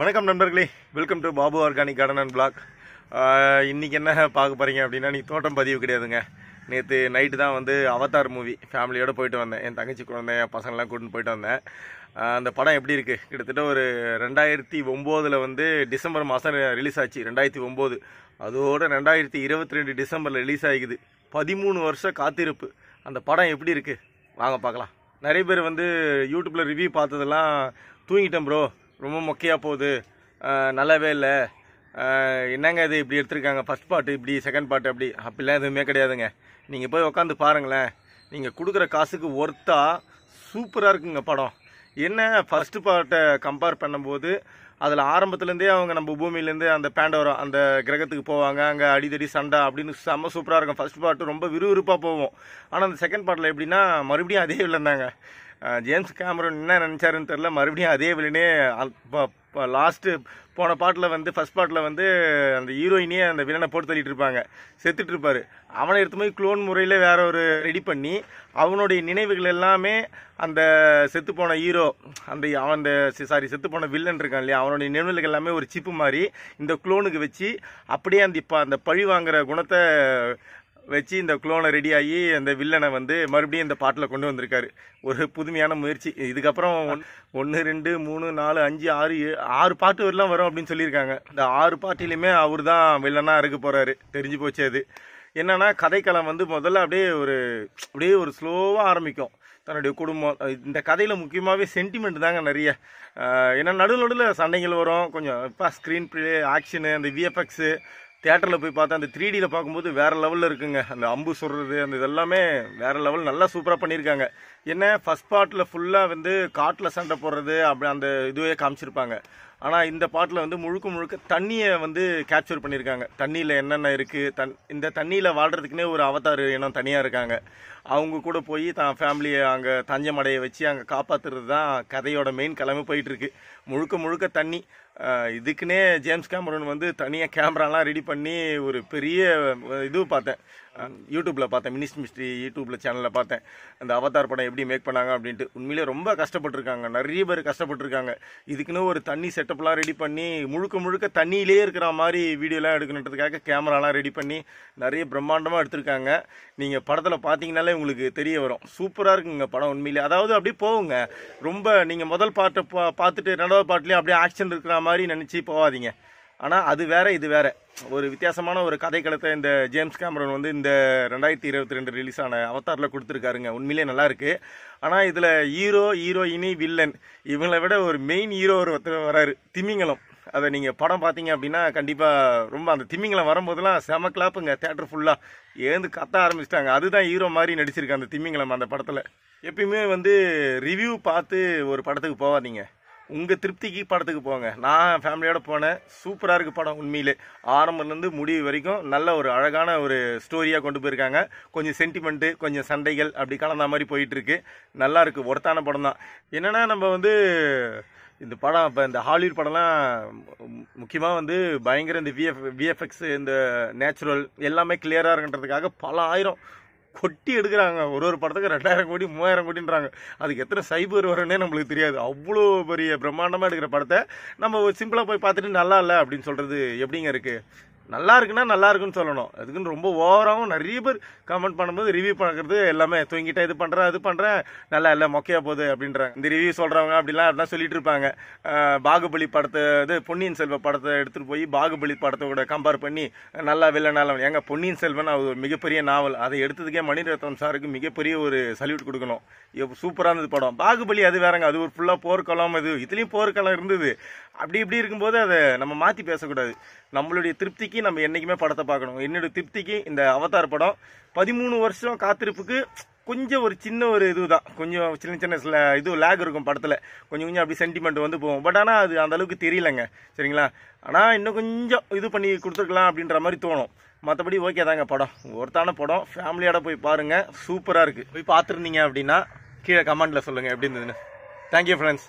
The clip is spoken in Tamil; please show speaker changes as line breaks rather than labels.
வணக்கம் நண்பர்களே welcome to Babu organic garden and blog இன்றைக்கி என்ன பார்க்க போகிறீங்க அப்படின்னா நீ தோட்டம் பதிவு கிடையாதுங்க நேற்று நைட்டு தான் வந்து அவதார் மூவி ஃபேமிலியோடு போயிட்டு வந்தேன் என் தங்கச்சி குழந்தை என் பசங்கள்லாம் கூட்டின்னு போயிட்டு வந்தேன் அந்த படம் எப்படி இருக்குது கிட்டத்தட்ட ஒரு ரெண்டாயிரத்தி ஒம்போதில் வந்து டிசம்பர் மாதம் ரிலீஸ் ஆச்சு ரெண்டாயிரத்தி ஒம்போது அதோட ரெண்டாயிரத்தி இருபத்தி ரெண்டு டிசம்பரில் ரிலீஸ் ஆகிக்குது பதிமூணு வருஷம் காத்திருப்பு அந்த படம் எப்படி இருக்குது வாங்க பார்க்கலாம் நிறைய பேர் வந்து யூடியூப்பில் ரிவ்யூ பார்த்ததெல்லாம் தூங்கிட்டேன் ப்ரோ ரொம்ப மொக்கையாக போகுது நல்லாவே இல்லை என்னங்க இது இப்படி எடுத்திருக்காங்க ஃபஸ்ட் பாட்டு இப்படி செகண்ட் பாட்டு அப்படி அப்படிலாம் எதுவுமே கிடையாதுங்க நீங்கள் போய் உட்காந்து பாருங்களேன் நீங்கள் கொடுக்குற காசுக்கு ஒர்த்தா சூப்பராக இருக்குங்க படம் என்ன ஃபஸ்ட்டு பாட்டை கம்பேர் பண்ணும்போது அதில் ஆரம்பத்துலேருந்தே அவங்க நம்ம பூமியிலேருந்து அந்த பேண்டவரம் அந்த கிரகத்துக்கு போவாங்க அங்கே அடிதடி சண்டை அப்படின்னு செம்ம சூப்பராக இருக்கும் ஃபஸ்ட் பாட்டு ரொம்ப விறுவிறுப்பாக போவோம் ஆனால் அந்த செகண்ட் பாட்டில் எப்படின்னா மறுபடியும் அதே இல்லைன்னாங்க ஜேம்ஸ் கேமரன் என்ன நினச்சாருன்னு தெரில மறுபடியும் அதே வில்லனே லாஸ்ட்டு போன பாட்டில் வந்து ஃபஸ்ட் பாட்டில் வந்து அந்த ஹீரோயினே அந்த வில்லனை போட்டு தள்ளிட்டு இருப்பாங்க செத்துட்டு இருப்பார் அவனை எடுத்து போய் க்ளோன் முறையில் வேற ஒரு ரெடி பண்ணி அவனுடைய நினைவுகள் எல்லாமே அந்த செத்து போன ஹீரோ அந்த அவன் அந்த சாரி செத்து போன வில்லன் இருக்கான் இல்லையா அவனுடைய நினைவுகள் எல்லாமே ஒரு சிப்பு மாதிரி இந்த க்ளோனுக்கு வச்சு அப்படியே அந்த இப்போ அந்த பழி வாங்குற குணத்தை வச்சு இந்த குளோனை ரெடி ஆகி அந்த வில்லனை வந்து மறுபடியும் இந்த பாட்டில் கொண்டு வந்திருக்காரு ஒரு புதுமையான முயற்சி இதுக்கப்புறம் ஒன் ஒன்று ரெண்டு மூணு நாலு அஞ்சு ஆறு ஆறு பாட்டு வரலாம் வரும் அப்படின்னு சொல்லியிருக்காங்க இந்த ஆறு பாட்டிலையுமே அவர் தான் வில்லனாக இருக்க போகிறாரு தெரிஞ்சு போச்சு அது என்னென்னா கதைக்களம் வந்து முதல்ல அப்படியே ஒரு அப்படியே ஒரு ஸ்லோவாக ஆரம்பிக்கும் தன்னுடைய குடும்பம் இந்த கதையில் முக்கியமாகவே சென்டிமெண்ட் தாங்க நிறைய ஏன்னா நடுவில் நடுவில் சண்டைகள் வரும் கொஞ்சம் இப்போ ஸ்க்ரீன் ப்ளே ஆக்ஷனு அந்த விஎஃப்எக்ஸு தேட்டரில் போய் பார்த்தா அந்த த்ரீ டியில் பார்க்கும்போது வேறு லெவலில் இருக்குங்க அந்த அம்பு சுடுறது அந்த இதெல்லாமே வேறு லெவல் நல்லா சூப்பராக பண்ணியிருக்காங்க என்ன ஃபஸ்ட் பார்ட்டில் ஃபுல்லாக வந்து காட்டில் சண்டை போடுறது அப்படி அந்த இதுவே காமிச்சிருப்பாங்க ஆனால் இந்த பாட்டில் வந்து முழுக்க முழுக்க தண்ணியை வந்து கேப்சர் பண்ணியிருக்காங்க தண்ணியில் என்னென்ன இருக்குது தன் இந்த தண்ணியில் வாழ்கிறதுக்குன்னே ஒரு அவதார் இனம் தனியாக இருக்காங்க அவங்க கூட போய் தான் ஃபேமிலியை அங்கே தஞ்சம் மடையை வச்சு அங்கே காப்பாற்றுறது தான் கதையோட மெயின் கிளம்பி போயிட்டுருக்கு முழுக்க முழுக்க தண்ணி இதுக்குன்னே ஜேம்ஸ் கேமரன் வந்து தனியாக கேமராலாம் ரெடி பண்ணி ஒரு பெரிய இது பார்த்தேன் யூடியூப்பில் பார்த்தேன் மினிஸ் மிஸ்ட்ரி யூடியூப்பில் சேனலில் பார்த்தேன் அந்த அவதார் படம் எப்படி மேக் பண்ணாங்க அப்படின்ட்டு உண்மையிலே ரொம்ப கஷ்டப்பட்டுருக்காங்க நிறைய பேர் கஷ்டப்பட்டுருக்காங்க இதுக்குன்னு ஒரு தண்ணி செட்டப்லாம் ரெடி பண்ணி முழுக்க முழுக்க தண்ணியிலே இருக்கிற மாதிரி வீடியோலாம் எடுக்கணுன்றதுக்காக கேமராலாம் ரெடி பண்ணி நிறைய பிரம்மாண்டமாக எடுத்திருக்காங்க நீங்கள் படத்தில் பார்த்தீங்கனாலே உங்களுக்கு தெரிய வரும் சூப்பராக இருக்குங்க படம் உண்மையிலே அதாவது அப்படியே போகுங்க ரொம்ப நீங்கள் முதல் பாட்டை பா பார்த்துட்டு ரெண்டாவது பாட்டிலையும் அப்படியே ஆக்ஷன் இருக்கிற மாதிரி நினச்சி போகாதீங்க ஆனால் அது வேற இது வேற ஒரு வித்தியாசமான ஒரு கதை கலத்தை இந்த ஜேம்ஸ் கேமரன் வந்து இந்த ரெண்டாயிரத்தி இருபத்தி ரெண்டு ரிலீஸ் ஆன அவத்தாரில் கொடுத்துருக்காருங்க உண்மையிலே நல்லா இருக்கு ஆனால் இதில் ஹீரோ ஹீரோயினி வில்லன் இவங்களை விட ஒரு மெயின் ஹீரோ ஒருத்தர் வராரு திமிங்கலம் அதை நீங்கள் படம் பார்த்தீங்க அப்படின்னா கண்டிப்பாக ரொம்ப அந்த திமிங்கலம் வரும்போதெல்லாம் செம கிளாப்புங்க தேட்டர் ஃபுல்லாக ஏந்து கத்த ஆரம்பிச்சிட்டாங்க அதுதான் ஹீரோ மாதிரி நடிச்சிருக்கேன் அந்த திமிங்கலம் அந்த படத்தில் எப்பயுமே வந்து ரிவ்யூ பார்த்து ஒரு படத்துக்கு போகாதீங்க உங்கள் திருப்திக்கு படத்துக்கு போங்க நான் ஃபேமிலியோடு போனேன் சூப்பராக இருக்குது படம் உண்மையிலே ஆரம்பம்லேருந்து முடிவு வரைக்கும் நல்ல ஒரு அழகான ஒரு ஸ்டோரியாக கொண்டு போயிருக்காங்க கொஞ்சம் சென்டிமெண்ட்டு கொஞ்சம் சண்டைகள் அப்படி கலந்த மாதிரி போயிட்டுருக்கு நல்லா இருக்குது ஒருத்தான படம் தான் என்னென்னா நம்ம வந்து இந்த படம் இப்போ இந்த ஹாலிவுட் படம்லாம் முக்கியமாக வந்து பயங்கர இந்த விஎஃப் விஎஃப்எக்ஸ் இந்த நேச்சுரல் எல்லாமே கிளியராக இருக்கின்றதுக்காக பல ஆயிரம் கொட்டி எடுக்கிறாங்க ஒரு ஒரு படத்துக்கு ரெண்டாயிரம் கோடி மூவாயிரம் கோடின்றாங்க அதுக்கு எத்தனை சைபர் வரும்னே நம்மளுக்கு தெரியாது அவ்வளோ பெரிய பிரம்மாண்டமாக எடுக்கிற படத்தை நம்ம சிம்பிளாக போய் பார்த்துட்டு நல்லா இல்லை அப்படின்னு சொல்கிறது எப்படிங்க இருக்குது நல்லா இருக்குன்னா நல்லா இருக்குன்னு சொல்லணும் அதுக்குன்னு ரொம்ப ஓவராகவும் நிறைய பேர் கமெண்ட் பண்ணும்போது ரிவ்யூ பண்ணுறது எல்லாமே தூங்கிட்டே இது பண்ணுறேன் அது பண்ணுறேன் நல்லா இல்லை மொக்கையாக போகுது அப்படின்றாங்க இந்த ரிவ்யூ சொல்கிறவங்க அப்படிலாம் அப்படிலாம் சொல்லிட்டு இருப்பாங்க பாகுபலி படத்தை இது பொன்னியின் செல்வ படத்தை எடுத்துகிட்டு போய் பாகுபலி படத்தை கூட கம்பேர் பண்ணி நல்லா வெளில நல்லா எங்க பொன்னியின் செல்வன் அது ஒரு மிகப்பெரிய நாவல் அதை எடுத்ததுக்கே மணிரத்னம் சாருக்கு மிகப்பெரிய ஒரு சல்யூட் கொடுக்கணும் சூப்பரானது படம் பாகுபலி அது வேறங்க அது ஒரு ஃபுல்லாக போர்க்களம் இது இதுலேயும் போர்க்களம் இருந்தது அப்படி இப்படி இருக்கும்போது அதை நம்ம மாற்றி பேசக்கூடாது நம்மளுடைய திருப்திக்கு திருப்திக்கு நம்ம என்றைக்குமே படத்தை பார்க்கணும் என்னோட திருப்திக்கு இந்த அவதார் படம் பதிமூணு வருஷம் காத்திருப்புக்கு கொஞ்சம் ஒரு சின்ன ஒரு இது தான் கொஞ்சம் சின்ன சின்ன சில இது லேக் இருக்கும் படத்தில் கொஞ்சம் கொஞ்சம் அப்படி சென்டிமெண்ட் வந்து போகும் பட் ஆனால் அது அந்த அளவுக்கு தெரியலங்க சரிங்களா ஆனால் இன்னும் கொஞ்சம் இது பண்ணி கொடுத்துருக்கலாம் அப்படின்ற மாதிரி தோணும் மற்றபடி ஓகே தாங்க படம் ஒருத்தான படம் ஃபேமிலியோட போய் பாருங்கள் சூப்பராக இருக்குது போய் பார்த்துருந்தீங்க அப்படின்னா கீழே கமெண்டில் சொல்லுங்கள் எப்படி இருந்ததுன்னு தேங்க்யூ ஃப்ரெண்ட்ஸ்